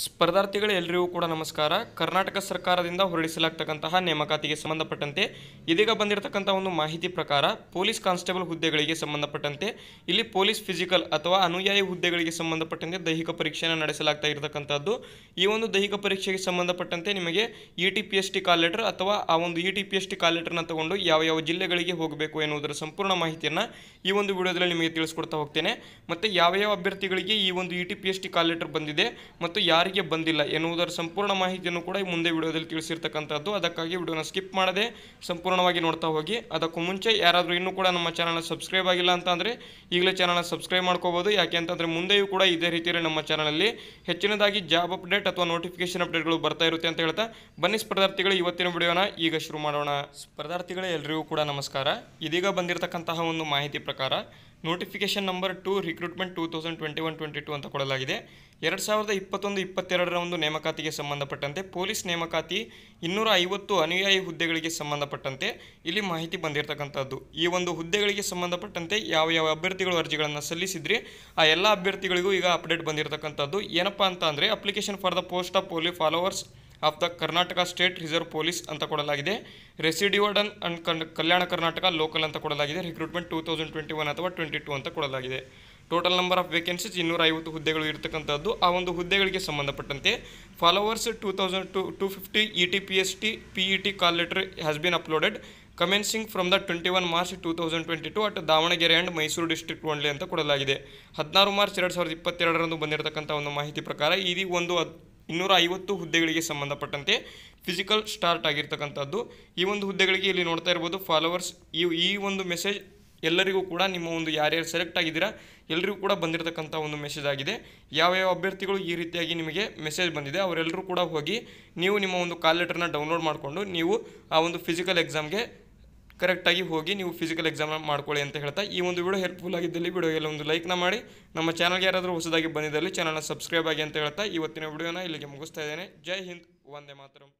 ಸ್ಪರ್ಧಾರ್ಥಿಗಳು ಎಲ್ಲರಿಗೂ ಕೂಡ ನಮಸ್ಕಾರ ಕರ್ನಾಟಕ ಸರ್ಕಾರದಿಂದ ಹೊರಡಿಸಲಾಗ್ತಕ್ಕಂತಹ ನೇಮಕಾತಿಗೆ ಸಂಬಂಧಪಟ್ಟಂತೆ ಇದೀಗ ಬಂದಿರತಕ್ಕಂಥ ಒಂದು ಮಾಹಿತಿ ಪ್ರಕಾರ ಪೊಲೀಸ್ ಕಾನ್ಸ್ಟೇಬಲ್ ಹುದ್ದೆಗಳಿಗೆ ಸಂಬಂಧಪಟ್ಟಂತೆ ಇಲ್ಲಿ ಪೊಲೀಸ್ ಫಿಸಿಕಲ್ ಅಥವಾ ಅನುಯಾಯಿ ಹುದ್ದೆಗಳಿಗೆ ಸಂಬಂಧಪಟ್ಟಂತೆ ದೈಹಿಕ ಪರೀಕ್ಷೆಯನ್ನು ನಡೆಸಲಾಗ್ತಾ ಇರತಕ್ಕಂಥದ್ದು ಈ ಒಂದು ದೈಹಿಕ ಪರೀಕ್ಷೆಗೆ ಸಂಬಂಧಪಟ್ಟಂತೆ ನಿಮಗೆ E T P S T call letter ಅಥವಾ ಆ ಒಂದು E T P S T call ಲೆಟರ್ನ ತಗೊಂಡು ಯಾವ ಯಾವ ಜಿಲ್ಲೆಗಳಿಗೆ ಹೋಗಬೇಕು ಎನ್ನುವುದರ ಸಂಪೂರ್ಣ ಮಾಹಿತಿಯನ್ನು ಈ ಒಂದು ವಿಡಿಯೋದಲ್ಲಿ ನಿಮಗೆ ತಿಳಿಸ್ಕೊಡ್ತಾ ಹೋಗ್ತೇನೆ ಮತ್ತು ಯಾವ ಯಾವ ಅಭ್ಯರ್ಥಿಗಳಿಗೆ ಈ ಒಂದು E T P S T call letter ಬಂದಿದೆ ಮತ್ತು ಯಾವ ಯಾರಿಗೆ ಬಂದಿಲ್ಲ ಎನ್ನುವುದರ ಸಂಪೂರ್ಣ ಮಾಹಿತಿಯನ್ನು ಕೂಡ ಈ ಮುಂದೆ ವಿಡಿಯೋದಲ್ಲಿ ತಿಳಿಸಿರ್ತಕ್ಕಂಥದ್ದು ಅದಕ್ಕಾಗಿ ವಿಡಿಯೋನ ಸ್ಕಿಪ್ ಮಾಡದೆ ಸಂಪೂರ್ಣವಾಗಿ ನೋಡ್ತಾ ಹೋಗಿ ಅದಕ್ಕೂ ಮುಂಚೆ ಯಾರಾದರೂ ಇನ್ನೂ ಕೂಡ ನಮ್ಮ ಚಾನಲ್ನ ಸಬ್ಸ್ಕ್ರೈಬ್ ಆಗಿಲ್ಲ ಅಂತ ಅಂದರೆ ಈಗಲೇ ಚಾನಲ್ನ ಸಬ್ಸ್ಕ್ರೈಬ್ ಮಾಡ್ಕೋಬೋದು ಯಾಕೆ ಅಂತಂದರೆ ಮುಂದೆಯೂ ಕೂಡ ಇದೇ ರೀತಿಯಲ್ಲಿ ನಮ್ಮ ಚಾನಲಲ್ಲಿ ಹೆಚ್ಚಿನದಾಗಿ ಜಾಬ್ ಅಪ್ಡೇಟ್ ಅಥವಾ ನೋಟಿಫಿಕೇಶನ್ ಅಪ್ಡೇಟ್ಗಳು ಬರ್ತಾ ಇರುತ್ತೆ ಅಂತ ಹೇಳ್ತಾ ಬನ್ನಿ ಸ್ಪರ್ಧಾರ್ಥಿಗಳು ಇವತ್ತಿನ ವಿಡಿಯೋನ ಈಗ ಶುರು ಮಾಡೋಣ ಸ್ಪರ್ಧಾರ್ಥಿಗಳೇ ಎಲ್ಲರಿಗೂ ಕೂಡ ನಮಸ್ಕಾರ ಇದೀಗ ಬಂದಿರತಕ್ಕಂತಹ ಒಂದು ಮಾಹಿತಿ ಪ್ರಕಾರ notification number two recruitment two thousand twenty one twenty two ಅಂತ ಕೊಡಲಾಗಿದೆ ಎರಡು ಸಾವಿರದ ಇಪ್ಪತ್ತೊಂದು ಇಪ್ಪತ್ತೆರಡರ ಒಂದು ನೇಮಕಾತಿಗೆ ಸಂಬಂಧಪಟ್ಟಂತೆ ಪೊಲೀಸ್ ನೇಮಕಾತಿ ಇನ್ನೂರ ಐವತ್ತು ಅನುಯಾಯಿ ಹುದ್ದೆಗಳಿಗೆ ಸಂಬಂಧಪಟ್ಟಂತೆ ಇಲ್ಲಿ ಮಾಹಿತಿ ಬಂದಿರತಕ್ಕಂಥದ್ದು ಈ ಒಂದು ಹುದ್ದೆಗಳಿಗೆ ಸಂಬಂಧಪಟ್ಟಂತೆ ಯಾವ ಯಾವ ಅಭ್ಯರ್ಥಿಗಳು ಅರ್ಜಿಗಳನ್ನು ಸಲ್ಲಿಸಿದ್ರಿ ಆ ಎಲ್ಲ ಅಭ್ಯರ್ಥಿಗಳಿಗೂ ಈಗ ಅಪ್ಡೇಟ್ ಬಂದಿರತಕ್ಕಂಥದ್ದು ಏನಪ್ಪ ಅಂತ ಅಂದರೆ application for the post of police followers of the Karnataka state reserve police ಅಂತ ಕೊಡಲಾಗಿದೆ residual and Kalyana Karnataka local ಅಂತ ಕೊಡಲಾಗಿದೆ recruitment two thousand twenty one ಅಥವಾ ಟ್ವೆಂಟಿ ಟೂ ಅಂತ ಕೊಡಲಾಗಿದೆ ಟೋಟಲ್ ನಂಬರ್ ಆಫ್ ವೇಕೆನ್ಸೀಸ್ ಇನ್ನೂರ ಐವತ್ತು ಹುದ್ದೆಗಳು ಇರತಕ್ಕಂಥದ್ದು ಆ ಒಂದು ಹುದ್ದೆಗಳಿಗೆ ಸಂಬಂಧಪಟ್ಟಂತೆ followers two thousand two two fifty E T P S T P E T call letter has been uploaded commencing from the twenty one March two thousand twenty two at Davangere and Mysuru district only ಅಂತ ಕೊಡಲಾಗಿದೆ ಹದಿನಾರು March ಎರಡು ಸಾವಿರದ ಇಪ್ಪತ್ತೆರಡರಂದು ಬಂದಿರತಕ್ಕಂಥ ಒಂದು ಮಾಹಿತಿ ಪ್ರಕಾರ ಇಡೀ ಒಂದು ಇನ್ನೂರ ಐವತ್ತು ಹುದ್ದೆಗಳಿಗೆ ಸಂಬಂಧಪಟ್ಟಂತೆ ಫಿಸಿಕಲ್ ಸ್ಟಾರ್ಟ್ ಆಗಿರ್ತಕ್ಕಂಥದ್ದು ಈ ಒಂದು ಹುದ್ದೆಗಳಿಗೆ ಇಲ್ಲಿ ನೋಡ್ತಾ ಇರ್ಬೋದು ಫಾಲೋವರ್ಸ್ ಈ ಈ ಒಂದು ಮೆಸೇಜ್ ಎಲ್ಲರಿಗೂ ಕೂಡ ನಿಮ್ಮ ಒಂದು ಯಾರ್ಯಾರು ಸೆಲೆಕ್ಟ್ ಆಗಿದ್ದೀರಾ ಎಲ್ಲರಿಗೂ ಕೂಡ ಬಂದಿರತಕ್ಕಂಥ ಒಂದು ಮೆಸೇಜ್ ಆಗಿದೆ ಯಾವ ಯಾವ ಅಭ್ಯರ್ಥಿಗಳು ಈ ರೀತಿಯಾಗಿ ನಿಮಗೆ ಮೆಸೇಜ್ ಬಂದಿದೆ ಅವರೆಲ್ಲರೂ ಕೂಡ ಹೋಗಿ ನೀವು ನಿಮ್ಮ ಒಂದು ಕಾಲ್ ಲೆಟರ್ನ ಡೌನ್ಲೋಡ್ ಮಾಡಿಕೊಂಡು ನೀವು ಆ ಒಂದು ಫಿಸಿಕಲ್ ಎಕ್ಸಾಮ್ಗೆ ಕರೆಕ್ಟಾಗಿ ಹೋಗಿ ನೀವು ಫಿಸಿಕಲ್ ಎಕ್ಸಾಮ್ ಮಾಡ್ಕೊಳ್ಳಿ ಅಂತ ಹೇಳ್ತಾ ಈ ಒಂದು ವಿಡಿಯೋ ಹೆಲ್ಪ್ಫುಲ್ ಆಗಿದ್ದಲ್ಲಿ ವಿಡಿಯೋಗೆಲ್ಲ ಒಂದು ಲೈಕ್ನ ಮಾಡಿ ನಮ್ಮ ಚಾನಲ್ಗೆ ಯಾರಾದರೂ ಹೊಸದಾಗಿ ಬಂದಿದ್ದಲ್ಲಿ ಚಾನಲ್ನ ಸಬ್ಸ್ಕ್ರೈಬ್ ಆಗಿ ಅಂತ ಹೇಳ್ತಾ ಇವತ್ತಿನ ವಿಡಿಯೋನ ಇಲ್ಲಿಗೆ ಮುಗಿಸ್ತಾ ಇದ್ದೇನೆ ಜೈ ಹಿಂದ್ ವಂದೇ ಮಾತರಂ